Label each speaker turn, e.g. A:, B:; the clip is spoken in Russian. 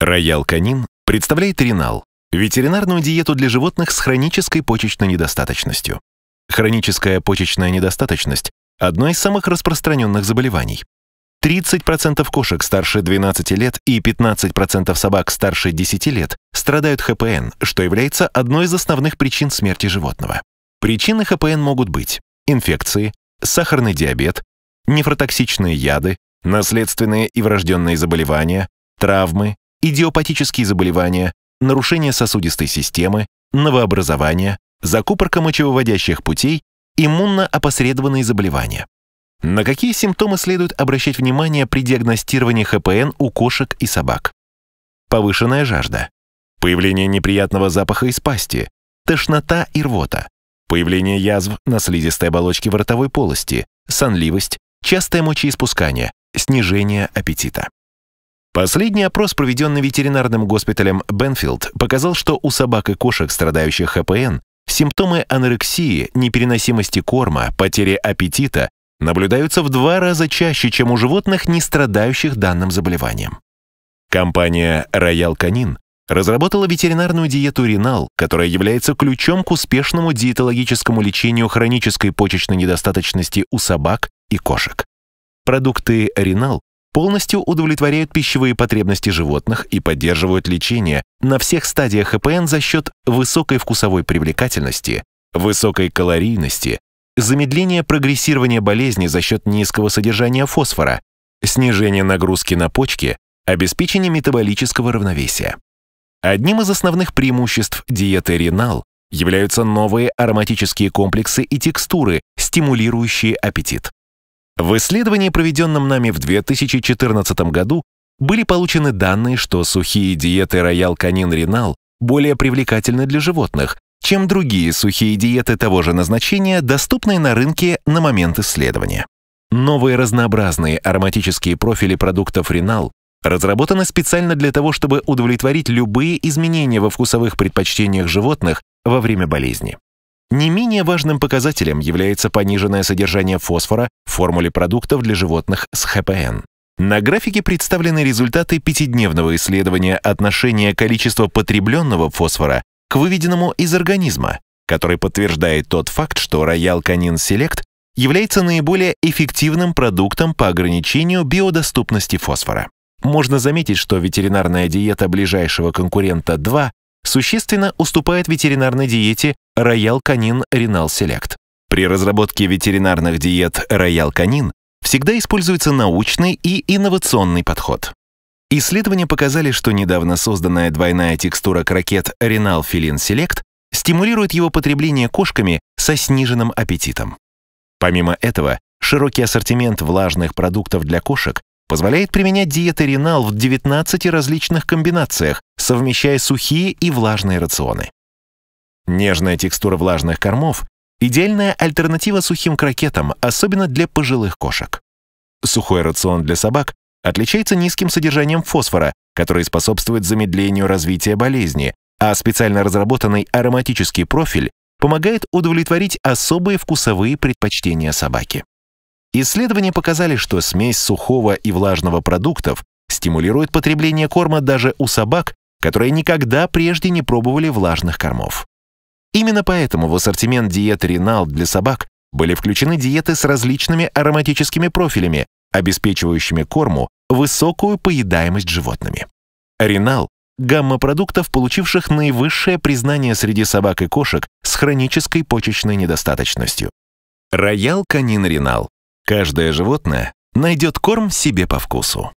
A: Роял Канин представляет Ренал – ветеринарную диету для животных с хронической почечной недостаточностью. Хроническая почечная недостаточность – одно из самых распространенных заболеваний. 30% кошек старше 12 лет и 15% собак старше 10 лет страдают ХПН, что является одной из основных причин смерти животного. Причины ХПН могут быть инфекции, сахарный диабет, нефротоксичные яды, наследственные и врожденные заболевания, травмы, идиопатические заболевания, нарушение сосудистой системы, новообразование, закупорка мочевыводящих путей, иммунно-опосредованные заболевания. На какие симптомы следует обращать внимание при диагностировании ХПН у кошек и собак? Повышенная жажда, появление неприятного запаха из пасти, тошнота и рвота, появление язв на слизистой оболочке ротовой полости, сонливость, частое мочеиспускание, снижение аппетита. Последний опрос, проведенный ветеринарным госпиталем Бенфилд, показал, что у собак и кошек, страдающих ХПН, симптомы анорексии, непереносимости корма, потери аппетита наблюдаются в два раза чаще, чем у животных, не страдающих данным заболеванием. Компания Royal Canin разработала ветеринарную диету Ренал, которая является ключом к успешному диетологическому лечению хронической почечной недостаточности у собак и кошек. Продукты Ренал полностью удовлетворяют пищевые потребности животных и поддерживают лечение на всех стадиях ХПН за счет высокой вкусовой привлекательности, высокой калорийности, замедления прогрессирования болезни за счет низкого содержания фосфора, снижения нагрузки на почки, обеспечения метаболического равновесия. Одним из основных преимуществ диеты Ренал являются новые ароматические комплексы и текстуры, стимулирующие аппетит. В исследовании, проведенном нами в 2014 году, были получены данные, что сухие диеты Royal Canin Renal более привлекательны для животных, чем другие сухие диеты того же назначения, доступные на рынке на момент исследования. Новые разнообразные ароматические профили продуктов Renal разработаны специально для того, чтобы удовлетворить любые изменения во вкусовых предпочтениях животных во время болезни. Не менее важным показателем является пониженное содержание фосфора в формуле продуктов для животных с ХПН. На графике представлены результаты пятидневного исследования отношения количества потребленного фосфора к выведенному из организма, который подтверждает тот факт, что Royal Canin Select является наиболее эффективным продуктом по ограничению биодоступности фосфора. Можно заметить, что ветеринарная диета ближайшего конкурента 2 существенно уступает ветеринарной диете Royal Canin Renal Select. При разработке ветеринарных диет Royal Canin всегда используется научный и инновационный подход. Исследования показали, что недавно созданная двойная текстура крокет Renal Filin Select стимулирует его потребление кошками со сниженным аппетитом. Помимо этого, широкий ассортимент влажных продуктов для кошек Позволяет применять диеторинал в 19 различных комбинациях, совмещая сухие и влажные рационы. Нежная текстура влажных кормов – идеальная альтернатива сухим крокетам, особенно для пожилых кошек. Сухой рацион для собак отличается низким содержанием фосфора, который способствует замедлению развития болезни, а специально разработанный ароматический профиль помогает удовлетворить особые вкусовые предпочтения собаки. Исследования показали, что смесь сухого и влажного продуктов стимулирует потребление корма даже у собак, которые никогда прежде не пробовали влажных кормов. Именно поэтому в ассортимент диет Ринал для собак были включены диеты с различными ароматическими профилями, обеспечивающими корму высокую поедаемость животными. Ренал гамма продуктов, получивших наивысшее признание среди собак и кошек с хронической почечной недостаточностью. Роял Канин Ренал. Каждое животное найдет корм себе по вкусу.